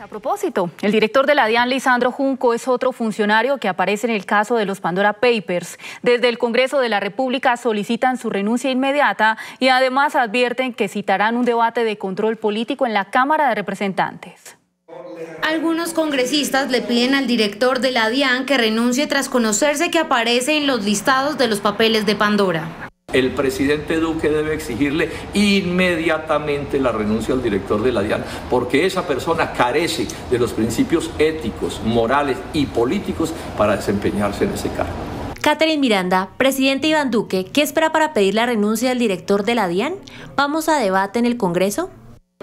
A propósito, el director de la DIAN, Lisandro Junco, es otro funcionario que aparece en el caso de los Pandora Papers. Desde el Congreso de la República solicitan su renuncia inmediata y además advierten que citarán un debate de control político en la Cámara de Representantes. Algunos congresistas le piden al director de la DIAN que renuncie tras conocerse que aparece en los listados de los papeles de Pandora. El presidente Duque debe exigirle inmediatamente la renuncia al director de la DIAN, porque esa persona carece de los principios éticos, morales y políticos para desempeñarse en ese cargo. Catherine Miranda, presidente Iván Duque, ¿qué espera para pedir la renuncia al director de la DIAN? ¿Vamos a debate en el Congreso?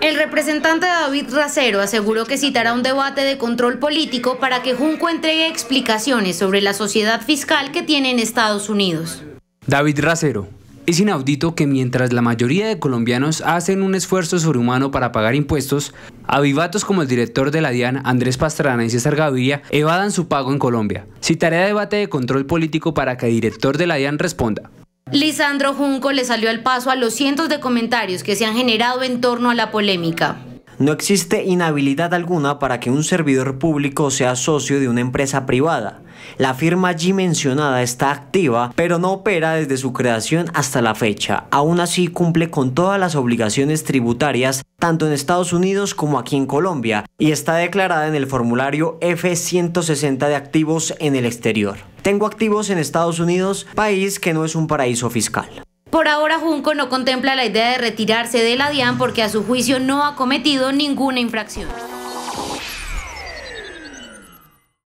El representante David Racero aseguró que citará un debate de control político para que Junco entregue explicaciones sobre la sociedad fiscal que tiene en Estados Unidos. David Racero, es inaudito que mientras la mayoría de colombianos hacen un esfuerzo sobrehumano para pagar impuestos, avivatos como el director de la DIAN, Andrés Pastrana y César Gaviria, evadan su pago en Colombia. Citaré a debate de control político para que el director de la DIAN responda. Lisandro Junco le salió al paso a los cientos de comentarios que se han generado en torno a la polémica. No existe inhabilidad alguna para que un servidor público sea socio de una empresa privada. La firma allí mencionada está activa, pero no opera desde su creación hasta la fecha. Aún así cumple con todas las obligaciones tributarias, tanto en Estados Unidos como aquí en Colombia, y está declarada en el formulario F-160 de activos en el exterior. Tengo activos en Estados Unidos, país que no es un paraíso fiscal. Por ahora, Junco no contempla la idea de retirarse de la DIAN porque a su juicio no ha cometido ninguna infracción.